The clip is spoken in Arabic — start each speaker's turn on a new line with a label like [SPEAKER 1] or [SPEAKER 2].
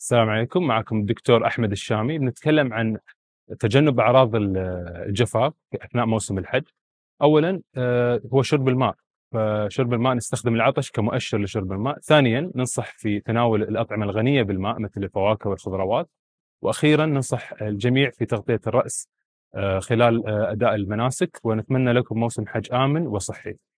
[SPEAKER 1] السلام عليكم معكم الدكتور احمد الشامي بنتكلم عن تجنب اعراض الجفاف اثناء موسم الحج اولا آه، هو شرب الماء فشرب الماء نستخدم العطش كمؤشر لشرب الماء ثانيا ننصح في تناول الاطعمه الغنيه بالماء مثل الفواكه والخضروات واخيرا ننصح الجميع في تغطيه الراس آه، خلال آه، اداء المناسك ونتمنى لكم موسم حج امن وصحي